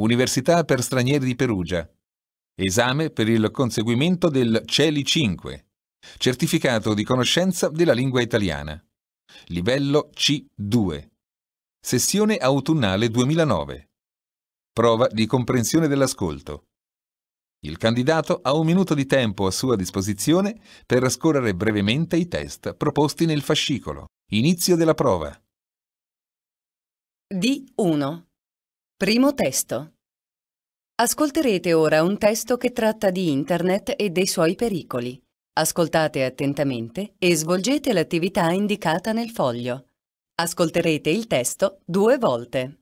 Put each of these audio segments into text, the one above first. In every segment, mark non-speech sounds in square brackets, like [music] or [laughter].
Università per stranieri di Perugia. Esame per il conseguimento del CELI 5. Certificato di conoscenza della lingua italiana. Livello C2. Sessione autunnale 2009. Prova di comprensione dell'ascolto. Il candidato ha un minuto di tempo a sua disposizione per trascorrere brevemente i test proposti nel fascicolo. Inizio della prova. D1. Primo testo. Ascolterete ora un testo che tratta di Internet e dei suoi pericoli. Ascoltate attentamente e svolgete l'attività indicata nel foglio. Ascolterete il testo due volte.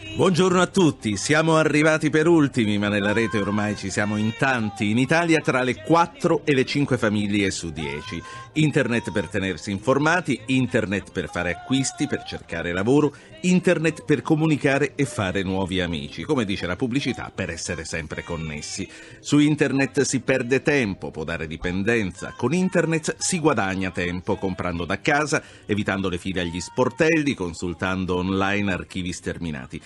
Buongiorno a tutti, siamo arrivati per ultimi, ma nella rete ormai ci siamo in tanti, in Italia tra le 4 e le 5 famiglie su 10. Internet per tenersi informati, internet per fare acquisti, per cercare lavoro, internet per comunicare e fare nuovi amici, come dice la pubblicità, per essere sempre connessi. Su internet si perde tempo, può dare dipendenza, con internet si guadagna tempo comprando da casa, evitando le file agli sportelli, consultando online archivi sterminati.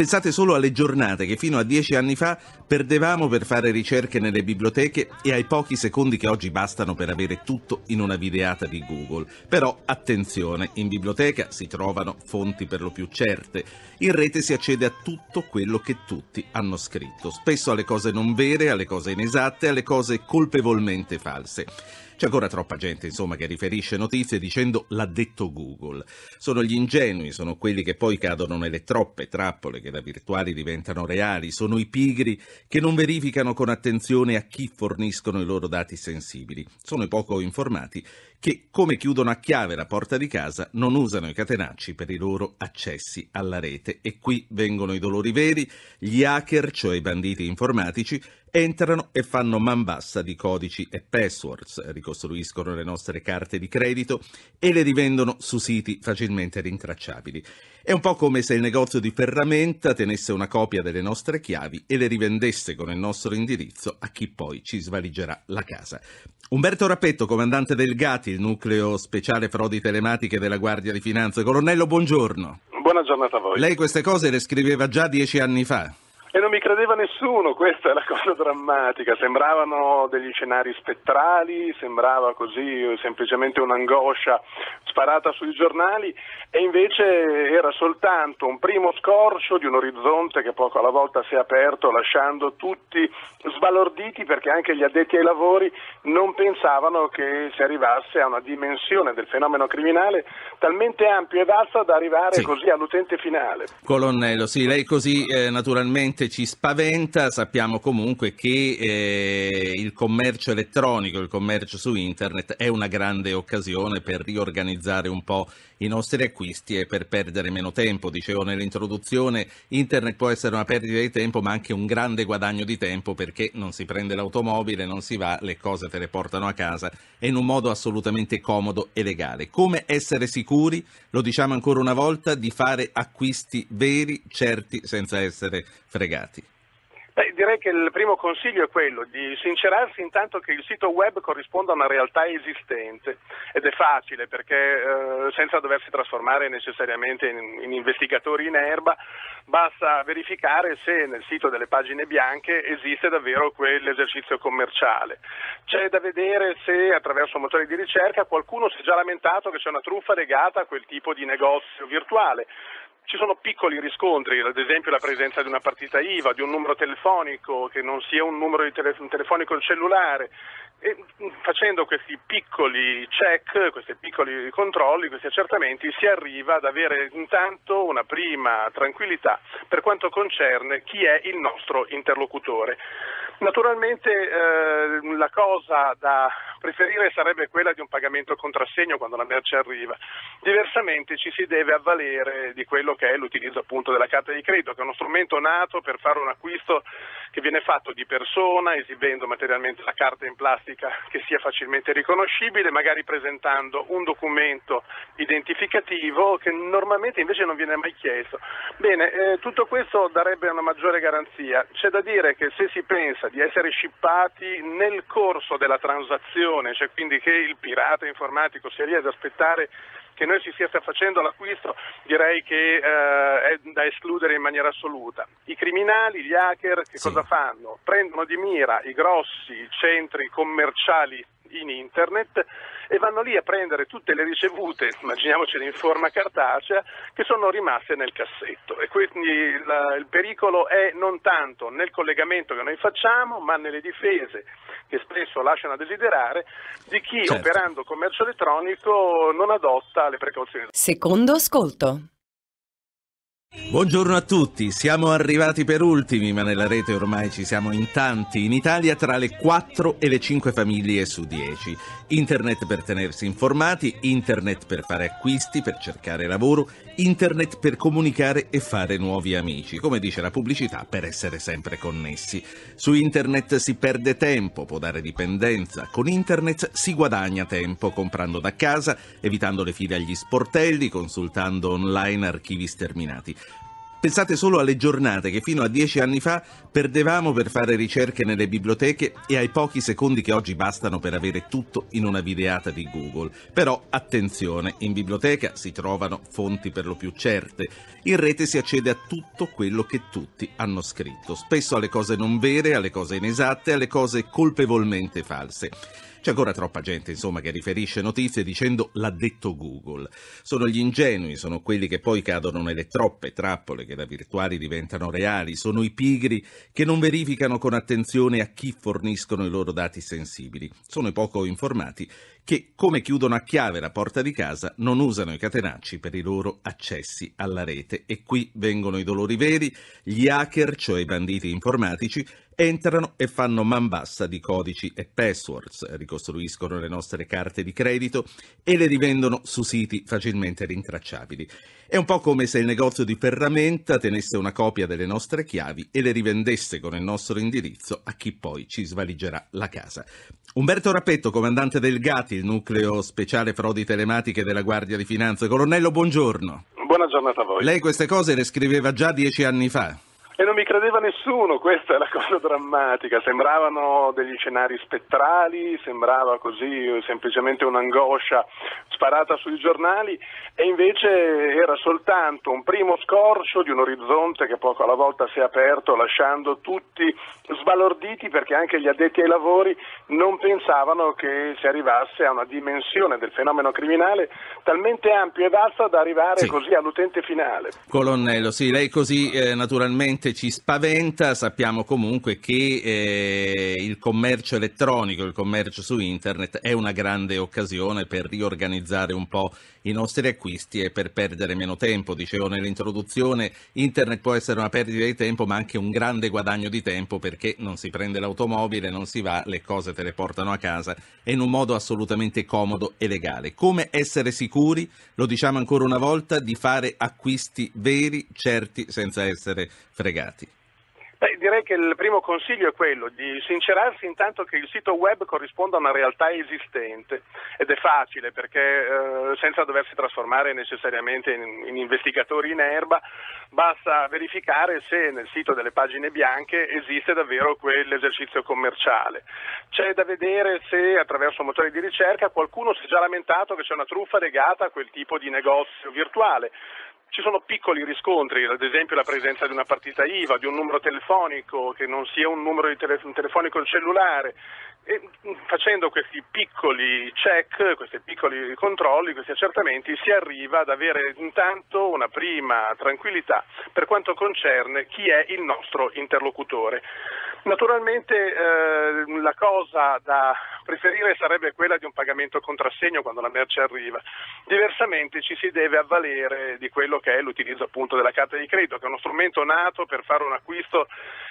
Pensate solo alle giornate che fino a dieci anni fa perdevamo per fare ricerche nelle biblioteche e ai pochi secondi che oggi bastano per avere tutto in una videata di Google. Però attenzione, in biblioteca si trovano fonti per lo più certe. In rete si accede a tutto quello che tutti hanno scritto, spesso alle cose non vere, alle cose inesatte, alle cose colpevolmente false. C'è ancora troppa gente, insomma, che riferisce notizie dicendo l'ha detto Google. Sono gli ingenui, sono quelli che poi cadono nelle troppe trappole che da virtuali diventano reali, sono i pigri che non verificano con attenzione a chi forniscono i loro dati sensibili, sono i poco informati che, come chiudono a chiave la porta di casa, non usano i catenacci per i loro accessi alla rete. E qui vengono i dolori veri, gli hacker, cioè i banditi informatici, entrano e fanno man bassa di codici e passwords, ricostruiscono le nostre carte di credito e le rivendono su siti facilmente rintracciabili. È un po' come se il negozio di ferramenta tenesse una copia delle nostre chiavi e le rivendesse con il nostro indirizzo a chi poi ci svaligerà la casa. Umberto Rappetto, comandante del GATI, il nucleo speciale frodi telematiche della Guardia di Finanza. Colonnello, buongiorno. Buona giornata a voi. Lei queste cose le scriveva già dieci anni fa. E non mi credeva nessuno, [laughs] questa è la cosa drammatica. Sembravano degli scenari spettrali, sembrava così semplicemente un'angoscia sparata sui giornali e invece era soltanto un primo scorcio di un orizzonte che poco alla volta si è aperto lasciando tutti sbalorditi perché anche gli addetti ai lavori non pensavano che si arrivasse a una dimensione del fenomeno criminale talmente ampia e vasta da arrivare sì. così all'utente finale. Colonnello, sì, lei così eh, naturalmente ci spaventa, sappiamo comunque che eh, il commercio elettronico, il commercio su internet è una grande occasione per riorganizzare velocizzare un po' i nostri acquisti e per perdere meno tempo. Dicevo nell'introduzione, internet può essere una perdita di tempo ma anche un grande guadagno di tempo perché non si prende l'automobile, non si va, le cose te le portano a casa e in un modo assolutamente comodo e legale. Come essere sicuri, lo diciamo ancora una volta, di fare acquisti veri, certi, senza essere fregati? Beh, direi che il primo consiglio è quello di sincerarsi intanto che il sito web corrisponda a una realtà esistente ed è facile perché eh, senza doversi trasformare necessariamente in, in, investigatori in erba basta verificare se nel sito delle pagine bianche esiste davvero quell'esercizio commerciale. C'è da vedere se attraverso motori di ricerca qualcuno si è già lamentato che c'è una truffa legata a quel tipo di negozio virtuale. Ci sono piccoli riscontri, ad esempio la presenza di una partita IVA, di un numero telefonico che non sia un numero telefonico cellulare, e mm, facendo questi piccoli check, questi piccoli controlli, questi accertamenti, si arriva ad avere intanto una prima tranquillità per quanto concerne chi è il nostro interlocutore. Naturalmente eh, la cosa da preferire sarebbe quella di un pagamento contrassegno quando la merce arriva. Diversamente ci si deve avvalere di quello che è l'utilizzo appunto della carta di credito, che è uno strumento nato per fare un acquisto che viene fatto di persona, esibendo materialmente la carta in plastica pratica che sia facilmente riconoscibile, magari presentando un documento identificativo che normalmente invece non viene mai chiesto. Bene, eh, tutto questo darebbe una maggiore garanzia. C'è da dire che se si pensa di essere scippati nel corso della transazione, cioè quindi che il pirata informatico sia lì ad aspettare che noi si stia facendo l'acquisto direi che eh, è da escludere in maniera assoluta. I criminali, gli hacker, che sì. cosa fanno? Prendono di mira i grossi centri commerciali in internet e vanno lì a prendere tutte le ricevute, immaginiamocele in forma cartacea, che sono rimaste nel cassetto. E quindi la, il pericolo è non tanto nel collegamento che noi facciamo, ma nelle difese che spesso lasciano a desiderare di chi certo. operando commercio elettronico non adotta le precauzioni. Secondo ascolto. Buongiorno a tutti, siamo arrivati per ultimi, ma nella rete ormai ci siamo in tanti, in Italia tra le 4 e le 5 famiglie su 10. Internet per tenersi informati, internet per fare acquisti, per cercare lavoro, internet per comunicare e fare nuovi amici, come dice la pubblicità, per essere sempre connessi. Su internet si perde tempo, può dare dipendenza, con internet si guadagna tempo comprando da casa, evitando le file agli sportelli, consultando online archivi sterminati. Pensate solo alle giornate che fino a dieci anni fa perdevamo per fare ricerche nelle biblioteche e ai pochi secondi che oggi bastano per avere tutto in una videata di Google. Però attenzione, in biblioteca si trovano fonti per lo più certe. In rete si accede a tutto quello che tutti hanno scritto, spesso alle cose non vere, alle cose inesatte, alle cose colpevolmente false. C'è ancora troppa gente, insomma, che riferisce notizie dicendo l'ha detto Google. Sono gli ingenui, sono quelli che poi cadono nelle troppe trappole che da virtuali diventano reali, sono i pigri che non verificano con attenzione a chi forniscono i loro dati sensibili. Sono i poco informati che, come chiudono a chiave la porta di casa, non usano i catenacci per i loro accessi alla rete. E qui vengono i dolori veri, gli hacker, cioè i banditi informatici, entrano e fanno man bassa di codici e passwords, ricostruiscono le nostre carte di credito e le rivendono su siti facilmente rintracciabili. È un po' come se il negozio di ferramenta tenesse una copia delle nostre chiavi e le rivendesse con il nostro indirizzo a chi poi ci svaligerà la casa. Umberto Rappetto, comandante del GATI, il nucleo speciale frodi telematiche della Guardia di Finanza. Colonnello, buongiorno. Buona giornata a voi. Lei queste cose le scriveva già dieci anni fa. Era non mi credeva nessuno, questa è la [laughs] cosa drammatica, sembravano degli scenari spettrali, sembrava così semplicemente un'angoscia sparata sui giornali e invece era soltanto un primo scorcio di un orizzonte che poco alla volta si è aperto lasciando tutti sbalorditi perché anche gli addetti ai lavori non pensavano che si arrivasse a una dimensione del fenomeno criminale talmente ampia e vasta da arrivare sì. così all'utente finale. Colonnello, sì, lei così eh, naturalmente ci spaventa, sappiamo comunque che eh, il commercio elettronico, il commercio su internet è una grande occasione per riorganizzare un po' i nostri acquisti e per perdere meno tempo. Dicevo nell'introduzione, internet può essere una perdita di tempo ma anche un grande guadagno di tempo perché non si prende l'automobile, non si va, le cose te le portano a casa in un modo assolutamente comodo e legale. Come essere sicuri, lo diciamo ancora una volta, di fare acquisti veri, certi, senza essere fregati? Beh, direi che il primo consiglio è quello di sincerarsi intanto che il sito web corrisponda a una realtà esistente ed è facile perché eh, senza doversi trasformare necessariamente in, in investigatori in erba basta verificare se nel sito delle pagine bianche esiste davvero quell'esercizio commerciale. C'è da vedere se attraverso motori di ricerca qualcuno si è già lamentato che c'è una truffa legata a quel tipo di negozio virtuale. Ci sono piccoli riscontri, ad esempio la presenza di una partita IVA, di un numero telefonico che non sia un numero telef- telefonico cellulare. E mm, facendo questi piccoli check, questi piccoli controlli, questi accertamenti, si arriva ad avere intanto una prima tranquillità per quanto concerne chi è il nostro interlocutore. Naturalmente eh, la cosa da preferire sarebbe quella di un pagamento contrassegno quando la merce arriva. Diversamente ci si deve avvalere di quello che è l'utilizzo appunto della carta di credito, che è uno strumento nato per fare un acquisto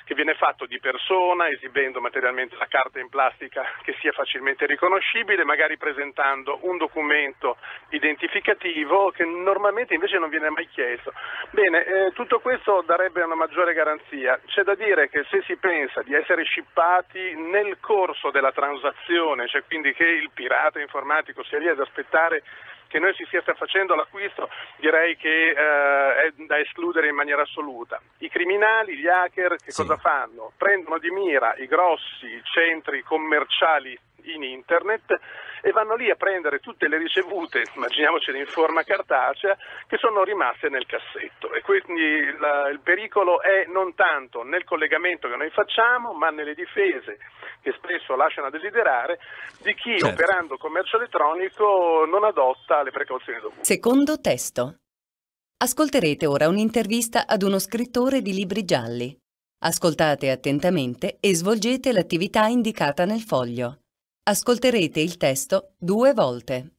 che viene fatto di persona, esibendo materialmente la carta in plastica che sia facilmente riconoscibile, magari presentando un documento identificativo che normalmente invece non viene mai chiesto. Bene, eh, tutto questo darebbe una maggiore garanzia. C'è da dire che se si pensa richiesta di essere scippati nel corso della transazione, cioè quindi che il pirata informatico sia lì ad aspettare che noi si stia facendo l'acquisto direi che eh, è da escludere in maniera assoluta. I criminali, gli hacker, che sì. cosa fanno? Prendono di mira i grossi centri commerciali in internet e vanno lì a prendere tutte le ricevute, immaginiamocele in forma cartacea, che sono rimaste nel cassetto. E quindi la, il pericolo è non tanto nel collegamento che noi facciamo, ma nelle difese che spesso lasciano a desiderare di chi certo. operando commercio elettronico non adotta le precauzioni dovute. Secondo testo. Ascolterete ora un'intervista ad uno scrittore di libri gialli. Ascoltate attentamente e svolgete l'attività indicata nel foglio. Ascolterete il testo due volte.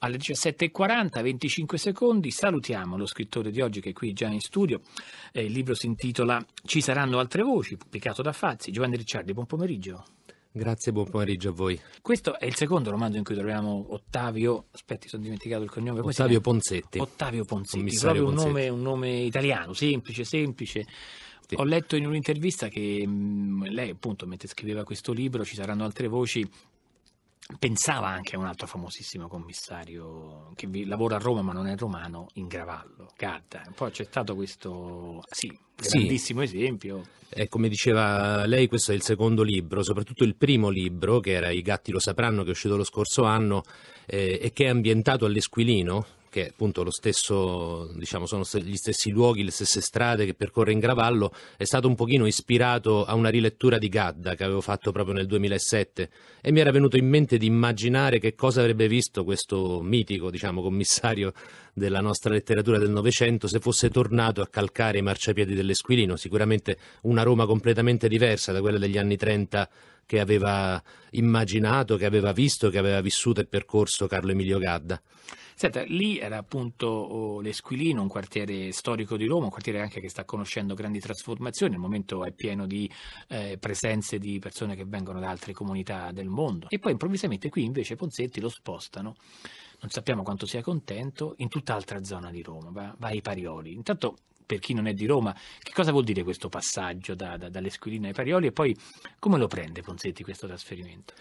Alle 17.40, 25 secondi, salutiamo lo scrittore di oggi che è qui già in studio. Eh, il libro si intitola Ci saranno altre voci, pubblicato da Fazzi. Giovanni Ricciardi, buon pomeriggio. Grazie, buon pomeriggio a voi. Questo è il secondo romanzo in cui troviamo Ottavio, aspetti, sono dimenticato il cognome. Ottavio Ponzetti. Ottavio Ponzetti, Commissario proprio Un, nome, un nome italiano, semplice, semplice Infatti. Ho letto in un'intervista che mh, mm, lei, appunto, mentre scriveva questo libro, ci saranno altre voci pensava anche a un altro famosissimo commissario che lavora a Roma ma non è romano, in Gravallo, Gadda. Poi c'è stato questo sì, grandissimo sì. esempio. E eh, come diceva lei, questo è il secondo libro, soprattutto il primo libro, che era I gatti lo sapranno, che è uscito lo scorso anno eh, e che è ambientato all'Esquilino, che è appunto stesso, diciamo, sono gli stessi luoghi, le stesse strade che percorre in Gravallo, è stato un pochino ispirato a una rilettura di Gadda che avevo fatto proprio nel 2007 e mi era venuto in mente di immaginare che cosa avrebbe visto questo mitico, diciamo, commissario della nostra letteratura del Novecento se fosse tornato a calcare i marciapiedi dell'Esquilino, sicuramente una Roma completamente diversa da quella degli anni 30 che aveva immaginato, che aveva visto, che aveva vissuto e percorso Carlo Emilio Gadda. Senta, lì era appunto oh, l'Esquilino, un quartiere storico di Roma, un quartiere anche che sta conoscendo grandi trasformazioni, al momento è pieno di eh, presenze di persone che vengono da altre comunità del mondo e poi improvvisamente qui invece Ponzetti lo spostano, non sappiamo quanto sia contento, in tutt'altra zona di Roma, va, va ai Parioli. Intanto per chi non è di Roma, che cosa vuol dire questo passaggio da, da, dall'Esquilino ai Parioli e poi come lo prende Ponzetti questo trasferimento?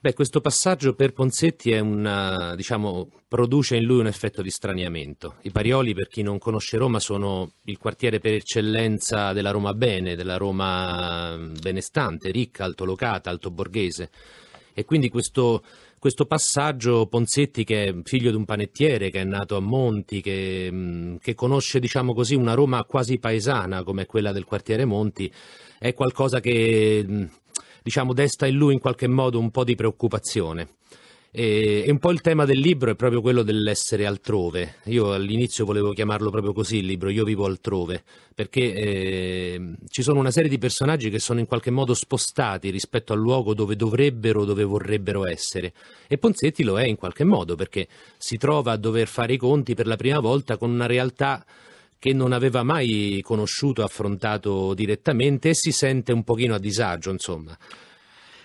Beh, questo passaggio per Ponzetti una, diciamo, produce in lui un effetto di straniamento. I Parioli, per chi non conosce Roma, sono il quartiere per eccellenza della Roma bene, della Roma benestante, ricca, altolocata, altoborghese. E quindi questo, questo passaggio Ponzetti che è figlio di un panettiere, che è nato a Monti, che, mm, che conosce diciamo così, una Roma quasi paesana come quella del quartiere Monti, è qualcosa che mm, diciamo, desta in lui in qualche modo un po' di preoccupazione. E, e, un po' il tema del libro è proprio quello dell'essere altrove. Io all'inizio volevo chiamarlo proprio così il libro, Io vivo altrove, perché eh, ci sono una serie di personaggi che sono in qualche modo spostati rispetto al luogo dove dovrebbero, dove vorrebbero essere. E Ponzetti lo è in qualche modo, perché si trova a dover fare i conti per la prima volta con una realtà che non aveva mai conosciuto, affrontato direttamente e si sente un pochino a disagio, insomma.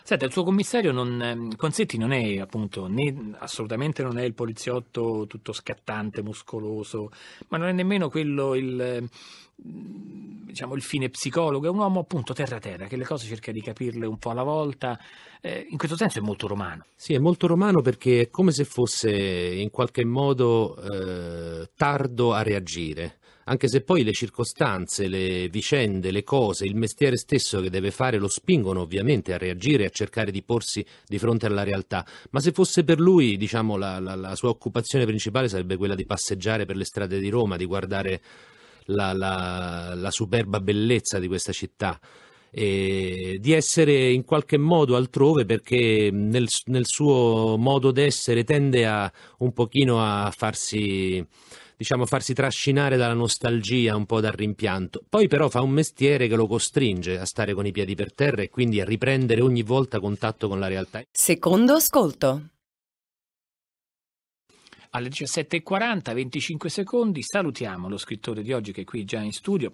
Senta, il suo commissario non, ehm, Consetti non è appunto né, assolutamente non è il poliziotto tutto scattante, muscoloso, ma non è nemmeno quello il, ehm, diciamo, il fine psicologo, è un uomo appunto terra terra che le cose cerca di capirle un po' alla volta. Eh, in questo senso è molto romano. Sì, è molto romano perché è come se fosse in qualche modo eh, tardo a reagire anche se poi le circostanze, le vicende, le cose, il mestiere stesso che deve fare lo spingono ovviamente a reagire, a cercare di porsi di fronte alla realtà, ma se fosse per lui, diciamo, la, la, la sua occupazione principale sarebbe quella di passeggiare per le strade di Roma, di guardare la, la superba bellezza di questa città. E di essere in qualche modo altrove perché nel, nel suo modo d'essere tende a un pochino a farsi diciamo, farsi trascinare dalla nostalgia, un po' dal rimpianto. Poi però fa un mestiere che lo costringe a stare con i piedi per terra e quindi a riprendere ogni volta contatto con la realtà. Secondo ascolto. Alle 17.40, 25 secondi, salutiamo lo scrittore di oggi che è qui già in studio.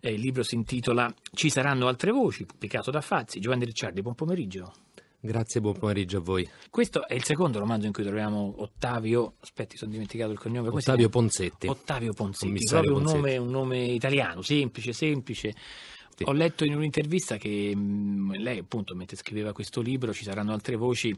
Eh, il libro si intitola Ci saranno altre voci, pubblicato da Fazzi. Giovanni Ricciardi, buon pomeriggio. Grazie, buon pomeriggio a voi. Questo è il secondo romanzo in cui troviamo Ottavio, aspetti, sono dimenticato il cognome. Ottavio Ponzetti. Ottavio Ponzetti, proprio Ponzetti. Un, nome, un nome italiano, semplice, semplice. Ho letto in un'intervista che mm, lei, appunto, mentre scriveva questo libro, ci saranno altre voci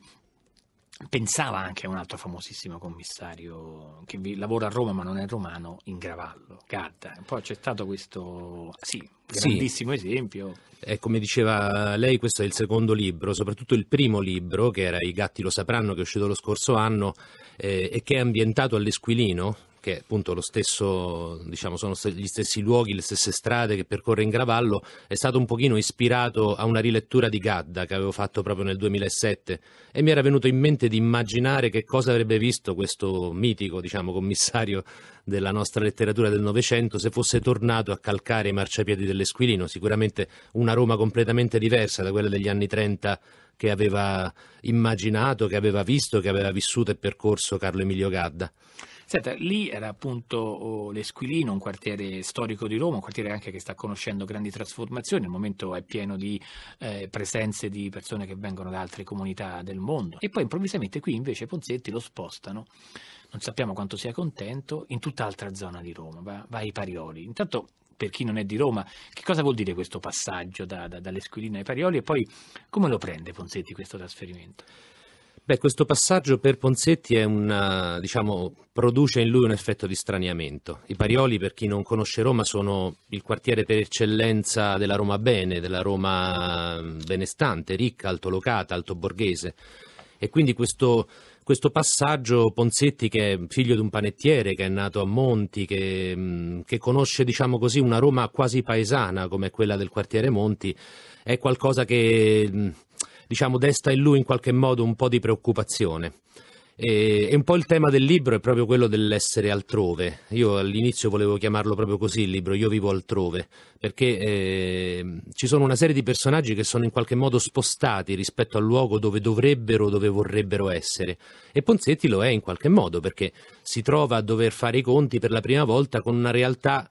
pensava anche a un altro famosissimo commissario che lavora a Roma ma non è romano, in Gravallo, Gadda. Poi c'è stato questo sì, grandissimo sì. esempio. E come diceva lei, questo è il secondo libro, soprattutto il primo libro, che era I gatti lo sapranno, che è uscito lo scorso anno eh, e che è ambientato all'Esquilino, che appunto stesso, diciamo, sono gli stessi luoghi, le stesse strade che percorre in Gravallo, è stato un pochino ispirato a una rilettura di Gadda che avevo fatto proprio nel 2007 e mi era venuto in mente di immaginare che cosa avrebbe visto questo mitico diciamo, commissario della nostra letteratura del Novecento se fosse tornato a calcare i marciapiedi dell'Esquilino, sicuramente una Roma completamente diversa da quella degli anni 30 che aveva immaginato, che aveva visto, che aveva vissuto e percorso Carlo Emilio Gadda. Senta, lì era appunto l'Esquilino, un quartiere storico di Roma, un quartiere anche che sta conoscendo grandi trasformazioni, al momento è pieno di eh, presenze di persone che vengono da altre comunità del mondo e poi improvvisamente qui invece Ponzetti lo spostano, non sappiamo quanto sia contento, in tutt'altra zona di Roma, va, va ai Parioli. Intanto per chi non è di Roma, che cosa vuol dire questo passaggio da, da, dall'Esquilino ai Parioli e poi come lo prende Ponzetti questo trasferimento? Beh, questo passaggio per Ponzetti una, eh, diciamo, produce in lui un effetto di straniamento. I Parioli, per chi non conosce Roma, sono il quartiere per eccellenza della Roma bene, della Roma mm, benestante, ricca, altolocata, altoborghese. E quindi questo, questo passaggio, Ponzetti che è figlio di un panettiere, che è nato a Monti, che, mm, che conosce diciamo così, una Roma quasi paesana come quella del quartiere Monti, è qualcosa che mm, diciamo, desta in lui in qualche modo un po' di preoccupazione. E, e, un po' il tema del libro è proprio quello dell'essere altrove. Io all'inizio volevo chiamarlo proprio così il libro, Io vivo altrove, perché eh, ci sono una serie di personaggi che sono in qualche modo spostati rispetto al luogo dove dovrebbero, dove vorrebbero essere. E Ponzetti lo è in qualche modo, perché si trova a dover fare i conti per la prima volta con una realtà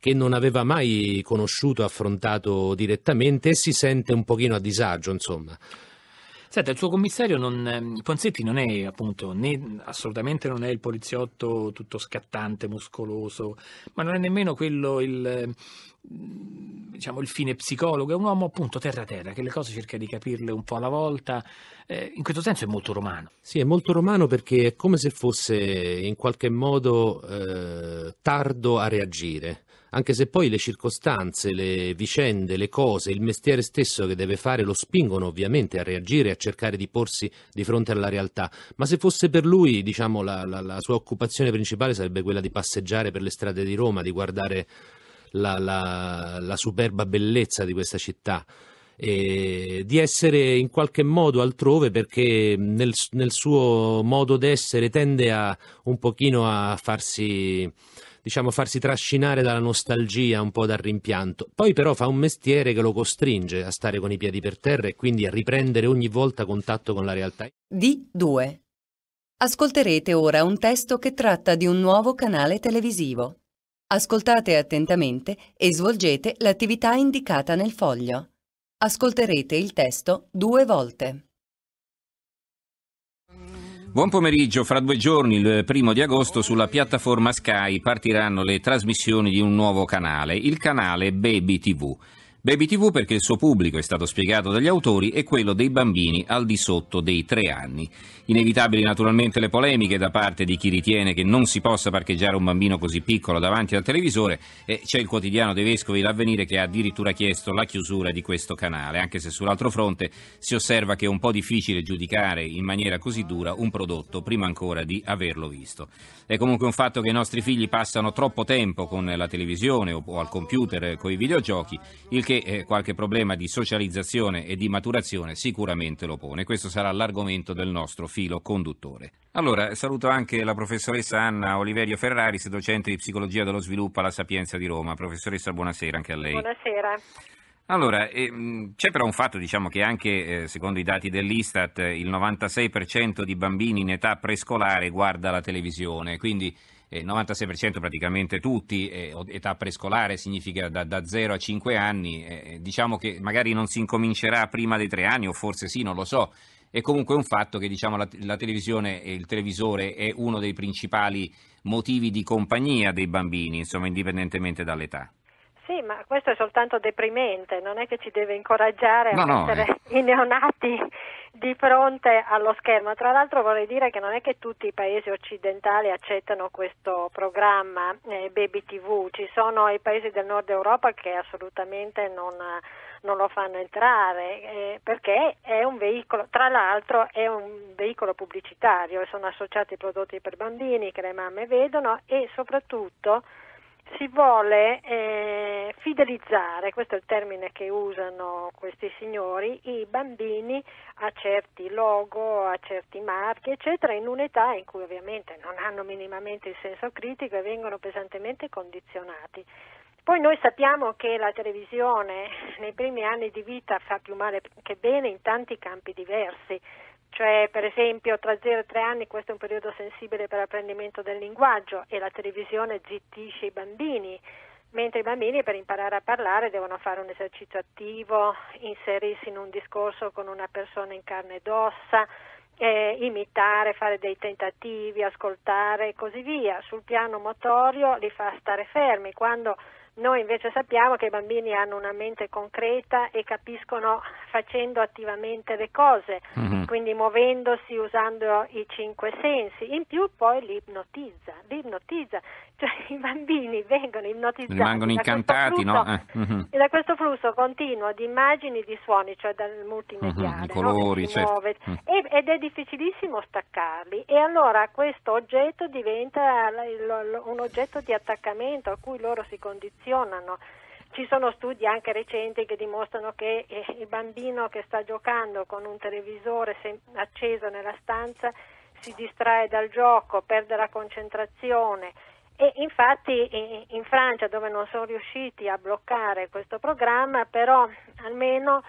che non aveva mai conosciuto, affrontato direttamente e si sente un pochino a disagio, insomma. Senta, il suo commissario non, Ponsetti ehm, non è appunto né, assolutamente non è il poliziotto tutto scattante, muscoloso, ma non è nemmeno quello il, ehm, diciamo, il fine psicologo, è un uomo appunto terra terra che le cose cerca di capirle un po' alla volta. Eh, in questo senso è molto romano. Sì, è molto romano perché è come se fosse in qualche modo eh, tardo a reagire anche se poi le circostanze, le vicende, le cose, il mestiere stesso che deve fare lo spingono ovviamente a reagire, a cercare di porsi di fronte alla realtà, ma se fosse per lui diciamo, la, la, la sua occupazione principale sarebbe quella di passeggiare per le strade di Roma, di guardare la, la superba bellezza di questa città. E di essere in qualche modo altrove perché nel, nel suo modo d'essere tende a, un pochino a farsi diciamo, farsi trascinare dalla nostalgia, un po' dal rimpianto. Poi però fa un mestiere che lo costringe a stare con i piedi per terra e quindi a riprendere ogni volta contatto con la realtà. D2. Ascolterete ora un testo che tratta di un nuovo canale televisivo. Ascoltate attentamente e svolgete l'attività indicata nel foglio. Ascolterete il testo due volte. Buon pomeriggio, fra due giorni, il primo di agosto, sulla piattaforma Sky partiranno le trasmissioni di un nuovo canale, il canale Baby TV. Baby TV perché il suo pubblico, è stato spiegato dagli autori, è quello dei bambini al di sotto dei tre anni. Inevitabili naturalmente le polemiche da parte di chi ritiene che non si possa parcheggiare un bambino così piccolo davanti al televisore e c'è il quotidiano dei Vescovi L'Avvenire che ha addirittura chiesto la chiusura di questo canale, anche se sull'altro fronte si osserva che è un po' difficile giudicare in maniera così dura un prodotto prima ancora di averlo visto. È comunque un fatto che i nostri figli passano troppo tempo con la televisione o al computer eh, con i videogiochi, il che eh, qualche problema di socializzazione e di maturazione sicuramente lo pone. Questo sarà l'argomento del nostro filo conduttore. Allora, saluto anche la professoressa Anna Oliverio Ferraris, docente di psicologia dello sviluppo alla Sapienza di Roma. Professoressa, buonasera anche a lei. Buonasera. Allora, ehm, c'è però un fatto diciamo, che anche eh, secondo i dati dell'Istat il 96% di bambini in età prescolare guarda la televisione, quindi eh, il 96% praticamente tutti, eh, età prescolare significa da, da 0 a 5 anni, eh, diciamo che magari non si incomincerà prima dei 3 anni o forse sì, non lo so, è comunque un fatto che diciamo, la, la, televisione e il televisore è uno dei principali motivi di compagnia dei bambini, insomma, indipendentemente dall'età. Sì, ma questo è soltanto deprimente, non è che ci deve incoraggiare a no, mettere eh. i neonati di fronte allo schermo. Tra l'altro vorrei dire che non è che tutti i paesi occidentali accettano questo programma eh, Baby TV, ci sono i paesi del nord Europa che assolutamente non, non lo fanno entrare eh, perché è un veicolo, tra l'altro è un veicolo pubblicitario, sono associati prodotti per bambini che le mamme vedono e soprattutto si vuole eh, fidelizzare, questo è il termine che usano questi signori, i bambini a certi logo, a certi marchi, eccetera, in un'età in cui ovviamente non hanno minimamente il senso critico e vengono pesantemente condizionati. Poi noi sappiamo che la televisione nei primi anni di vita fa più male che bene in tanti campi diversi cioè per esempio tra 0 e 3 anni questo è un periodo sensibile per l'apprendimento del linguaggio e la televisione zittisce i bambini, mentre i bambini per imparare a parlare devono fare un esercizio attivo, inserirsi in un discorso con una persona in carne ed ossa, eh, imitare, fare dei tentativi, ascoltare e così via. Sul piano motorio li fa stare fermi, quando noi invece sappiamo che i bambini hanno una mente concreta e capiscono facendo attivamente le cose, mm-hmm. quindi muovendosi usando i cinque sensi. In più poi li ipnotizza, li ipnotizza. Cioè [laughs] i bambini vengono ipnotizzati. Rimangono incantati, da flusso, no? Eh. Mm-hmm. Da questo flusso continuo di immagini e di suoni, cioè dal multimediale. Mm-hmm. I colori, no? certo. muove, mm. Ed è difficilissimo staccarli. E allora questo oggetto diventa un oggetto di attaccamento a cui loro si condizionano funzionano. Ci sono studi anche recenti che dimostrano che eh, il bambino che sta giocando con un televisore acceso nella stanza si distrae dal gioco, perde la concentrazione e infatti eh, in Francia dove non sono riusciti a bloccare questo programma però almeno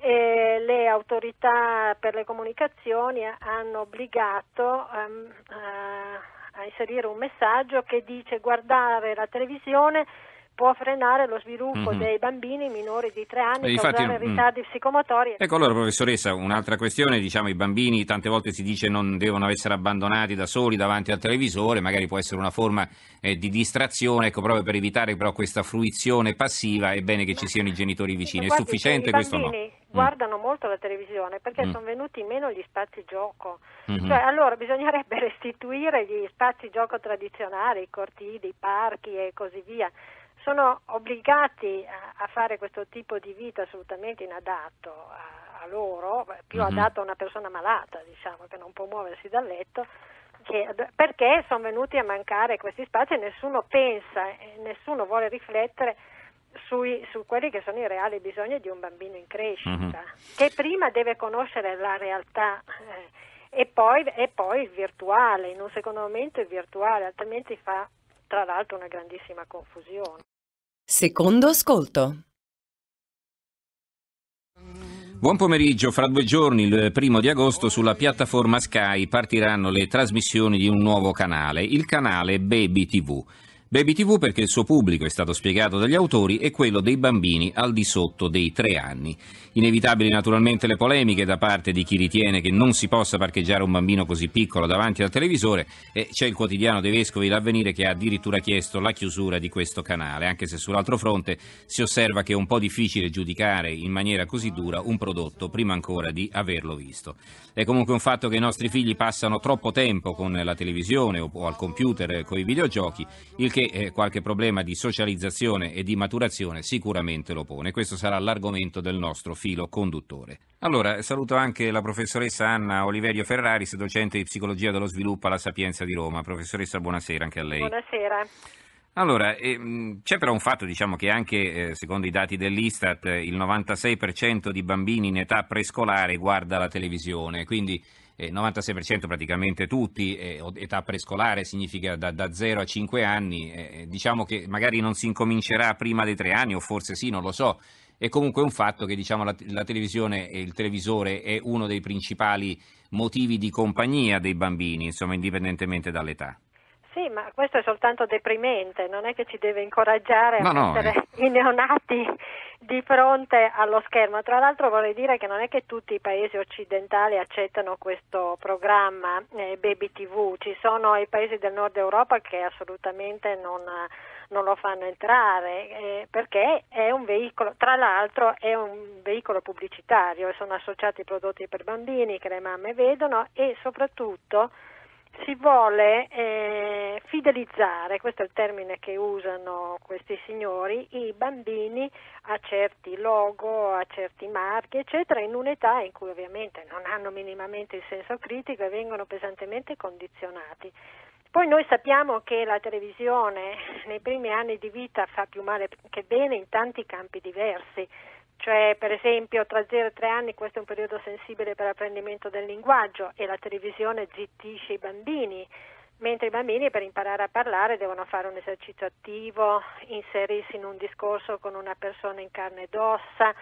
eh, le autorità per le comunicazioni hanno obbligato um, a, a inserire un messaggio che dice guardare la televisione può frenare lo sviluppo mm-hmm. dei bambini minori di tre anni e infatti, causare ritardi mm. psicomotori. Ecco allora professoressa, un'altra questione, diciamo i bambini tante volte si dice non devono essere abbandonati da soli davanti al televisore, magari può essere una forma eh, di distrazione, ecco proprio per evitare però questa fruizione passiva è bene che ci siano i genitori vicini, sì, è sufficiente questo no? Mm. guardano molto la televisione perché mm. sono venuti meno gli spazi gioco. Mm-hmm. Cioè, allora bisognerebbe [laughs] restituire gli spazi gioco tradizionali, i cortili, i parchi e così via sono obbligati a, fare questo tipo di vita assolutamente inadatto a, loro, più mm-hmm. adatto a una persona malata, diciamo, che non può muoversi dal letto, che, perché sono venuti a mancare questi spazi e nessuno pensa, nessuno vuole riflettere sui, su quelli che sono i reali bisogni di un bambino in crescita, mm-hmm. che prima deve conoscere la realtà. Eh, e poi, e poi il virtuale, in un secondo momento il virtuale, altrimenti fa tra l'altro una grandissima confusione. Secondo ascolto. Buon pomeriggio, fra due giorni, il primo di agosto, sulla piattaforma Sky partiranno le trasmissioni di un nuovo canale, il canale Baby TV. Baby TV perché il suo pubblico, è stato spiegato dagli autori, è quello dei bambini al di sotto dei tre anni. Inevitabili naturalmente le polemiche da parte di chi ritiene che non si possa parcheggiare un bambino così piccolo davanti al televisore e c'è il quotidiano dei Vescovi L'Avvenire che ha addirittura chiesto la chiusura di questo canale, anche se sull'altro fronte si osserva che è un po' difficile giudicare in maniera così dura un prodotto prima ancora di averlo visto. È comunque un fatto che i nostri figli passano troppo tempo con la televisione o al computer eh, con i videogiochi, il perché eh, qualche problema di socializzazione e di maturazione sicuramente lo pone. Questo sarà l'argomento del nostro filo conduttore. Allora, saluto anche la professoressa Anna Oliverio Ferraris, docente di psicologia dello sviluppo alla Sapienza di Roma. Professoressa, buonasera anche a lei. Buonasera. Allora, ehm, c'è però un fatto diciamo, che anche eh, secondo i dati dell'Istat il 96% di bambini in età prescolare guarda la televisione, quindi eh, 96% praticamente tutti, eh, età prescolare significa da, da 0 a 5 anni, eh, diciamo che magari non si incomincerà prima dei 3 anni o forse sì, non lo so, è comunque un fatto che diciamo, la, la televisione e il televisore è uno dei principali motivi di compagnia dei bambini, insomma, indipendentemente dall'età. Sì, ma questo è soltanto deprimente, non è che ci deve incoraggiare a no, mettere eh. i neonati di fronte allo schermo. Tra l'altro vorrei dire che non è che tutti i paesi occidentali accettano questo programma eh, Baby TV, ci sono i paesi del nord Europa che assolutamente non, non lo fanno entrare eh, perché è un veicolo, tra l'altro è un veicolo pubblicitario, sono associati prodotti per bambini che le mamme vedono e soprattutto si vuole eh, fidelizzare, questo è il termine che usano questi signori, i bambini a certi logo, a certi marchi, eccetera, in un'età in cui ovviamente non hanno minimamente il senso critico e vengono pesantemente condizionati. Poi noi sappiamo che la televisione nei primi anni di vita fa più male che bene in tanti campi diversi cioè per esempio tra 0 e 3 anni questo è un periodo sensibile per l'apprendimento del linguaggio e la televisione zittisce i bambini, mentre i bambini per imparare a parlare devono fare un esercizio attivo, inserirsi in un discorso con una persona in carne ed ossa,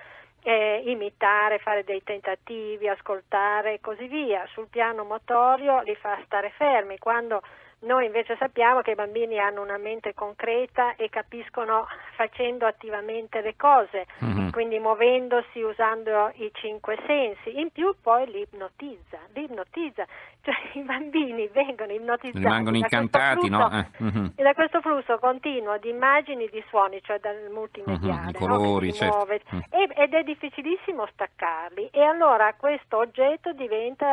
eh, imitare, fare dei tentativi, ascoltare e così via. Sul piano motorio li fa stare fermi, quando noi invece sappiamo che i bambini hanno una mente concreta e capiscono facendo attivamente le cose, mm-hmm. quindi muovendosi, usando i cinque sensi. In più poi li ipnotizza, li ipnotizza. Cioè i bambini vengono ipnotizzati. Rimangono incantati, da flusso, no? Eh. Mm-hmm. Da questo flusso continuo di immagini e di suoni, cioè dal multimediale. Mm-hmm. I colori, no? certo. mm. Ed è difficilissimo staccarli. E allora questo oggetto diventa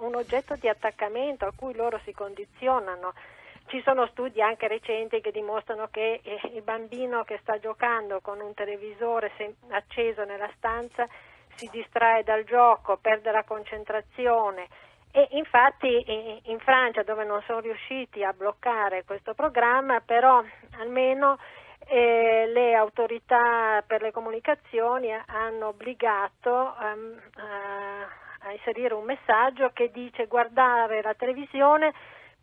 un oggetto di attaccamento a cui loro si condizionano funzionano. Ci sono studi anche recenti che dimostrano che eh, il bambino che sta giocando con un televisore acceso nella stanza si distrae dal gioco, perde la concentrazione e infatti eh, in Francia dove non sono riusciti a bloccare questo programma però almeno eh, le autorità per le comunicazioni hanno obbligato um, a, a inserire un messaggio che dice guardare la televisione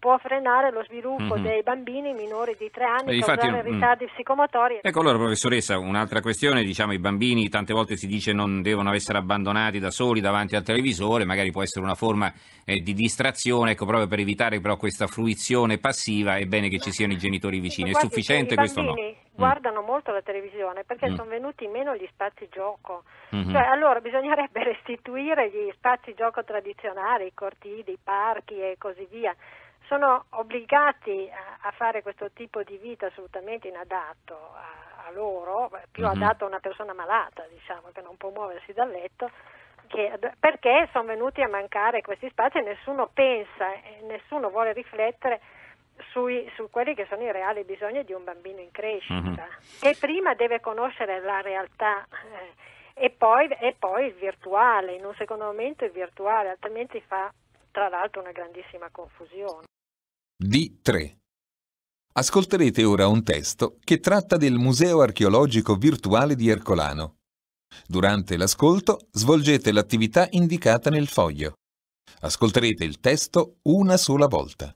può frenare lo sviluppo mm-hmm. dei bambini minori di tre anni e infatti, causare ritardi mm. psicomotori. Ecco allora professoressa, un'altra questione, diciamo i bambini tante volte si dice non devono essere abbandonati da soli davanti al televisore, magari può essere una forma eh, di distrazione, ecco proprio per evitare però questa fruizione passiva è bene che ci siano i genitori vicini, è sufficiente questo no? Mm. guardano molto la televisione perché mm. sono venuti meno gli spazi gioco. Mm-hmm. Cioè, allora bisognerebbe [laughs] restituire gli spazi gioco tradizionali, i cortili, i parchi e così via sono obbligati a, fare questo tipo di vita assolutamente inadatto a, a loro, più mm-hmm. adatto a una persona malata, diciamo, che non può muoversi dal letto, che, perché sono venuti a mancare questi spazi e nessuno pensa, e nessuno vuole riflettere sui, su quelli che sono i reali bisogni di un bambino in crescita, mm-hmm. che prima deve conoscere la realtà. Eh, e, poi, e poi il virtuale, in un secondo momento il virtuale, altrimenti fa tra l'altro una grandissima confusione. D3. Ascolterete ora un testo che tratta del Museo archeologico virtuale di Ercolano. Durante l'ascolto svolgete l'attività indicata nel foglio. Ascolterete il testo una sola volta.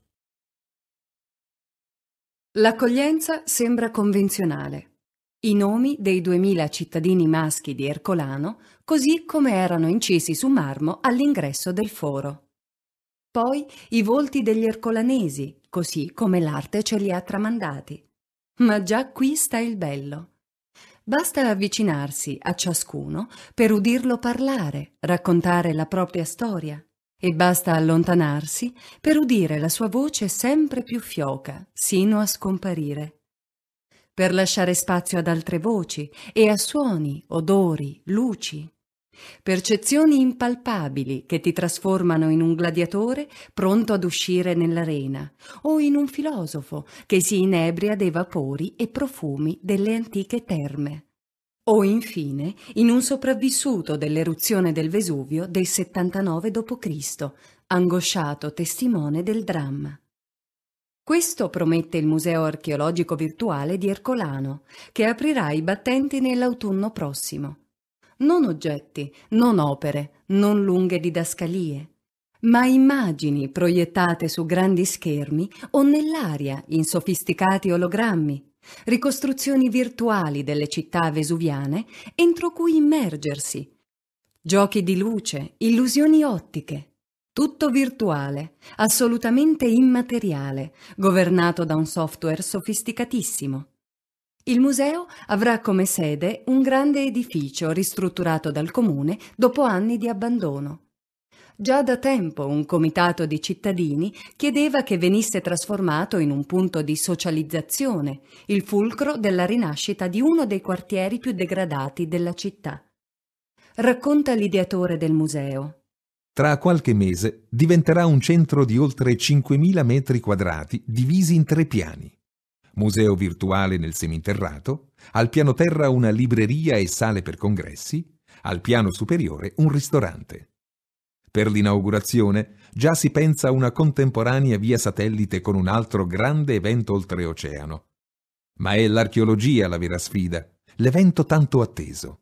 L'accoglienza sembra convenzionale. I nomi dei 2000 cittadini maschi di Ercolano, così come erano incisi su marmo all'ingresso del foro poi i volti degli ercolanesi, così come l'arte ce li ha tramandati. Ma già qui sta il bello. Basta avvicinarsi a ciascuno per udirlo parlare, raccontare la propria storia, e basta allontanarsi per udire la sua voce sempre più fioca, sino a scomparire. Per lasciare spazio ad altre voci e a suoni, odori, luci, percezioni impalpabili che ti trasformano in un gladiatore pronto ad uscire nell'arena o in un filosofo che si inebria dei vapori e profumi delle antiche terme o infine in un sopravvissuto dell'eruzione del Vesuvio del 79 d.C., angosciato testimone del dramma. Questo promette il Museo archeologico virtuale di Ercolano, che aprirà i battenti nell'autunno prossimo non oggetti, non opere, non lunghe didascalie, ma immagini proiettate su grandi schermi o nell'aria in sofisticati ologrammi, ricostruzioni virtuali delle città vesuviane entro cui immergersi, giochi di luce, illusioni ottiche. Tutto virtuale, assolutamente immateriale, governato da un software sofisticatissimo. Il museo avrà come sede un grande edificio ristrutturato dal comune dopo anni di abbandono. Già da tempo un comitato di cittadini chiedeva che venisse trasformato in un punto di socializzazione, il fulcro della rinascita di uno dei quartieri più degradati della città. Racconta l'ideatore del museo. Tra qualche mese diventerà un centro di oltre 5.000 metri quadrati divisi in tre piani museo virtuale nel seminterrato, al piano terra una libreria e sale per congressi, al piano superiore un ristorante. Per l'inaugurazione già si pensa a una contemporanea via satellite con un altro grande evento oltreoceano. Ma è l'archeologia la vera sfida, l'evento tanto atteso.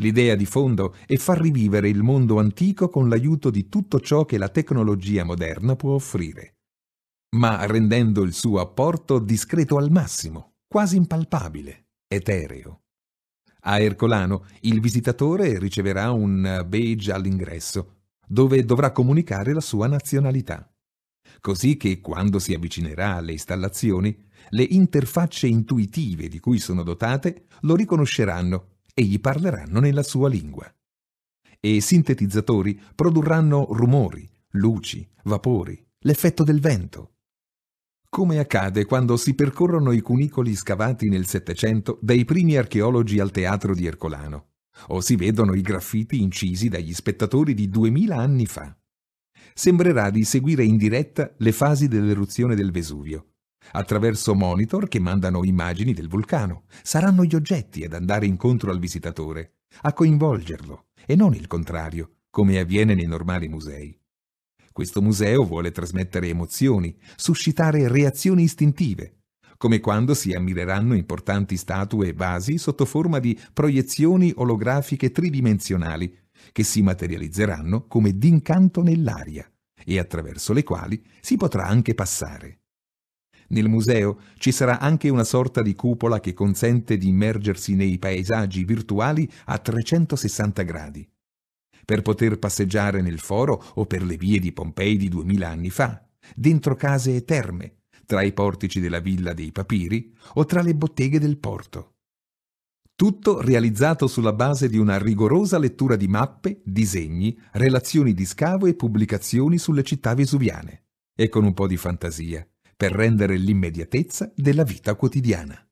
L'idea di fondo è far rivivere il mondo antico con l'aiuto di tutto ciò che la tecnologia moderna può offrire ma rendendo il suo apporto discreto al massimo, quasi impalpabile, etereo. A Ercolano il visitatore riceverà un badge all'ingresso, dove dovrà comunicare la sua nazionalità, così che quando si avvicinerà alle installazioni, le interfacce intuitive di cui sono dotate lo riconosceranno e gli parleranno nella sua lingua. E sintetizzatori produrranno rumori, luci, vapori, l'effetto del vento, come accade quando si percorrono i cunicoli scavati nel Settecento dai primi archeologi al teatro di Ercolano, o si vedono i graffiti incisi dagli spettatori di duemila anni fa. Sembrerà di seguire in diretta le fasi dell'eruzione del Vesuvio, attraverso monitor che mandano immagini del vulcano. Saranno gli oggetti ad andare incontro al visitatore, a coinvolgerlo, e non il contrario, come avviene nei normali musei. Questo museo vuole trasmettere emozioni, suscitare reazioni istintive, come quando si ammireranno importanti statue e vasi sotto forma di proiezioni olografiche tridimensionali che si materializzeranno come d'incanto nell'aria e attraverso le quali si potrà anche passare. Nel museo ci sarà anche una sorta di cupola che consente di immergersi nei paesaggi virtuali a 360 gradi per poter passeggiare nel foro o per le vie di Pompei di duemila anni fa, dentro case e terme, tra i portici della villa dei papiri o tra le botteghe del porto. Tutto realizzato sulla base di una rigorosa lettura di mappe, disegni, relazioni di scavo e pubblicazioni sulle città vesuviane, e con un po' di fantasia, per rendere l'immediatezza della vita quotidiana.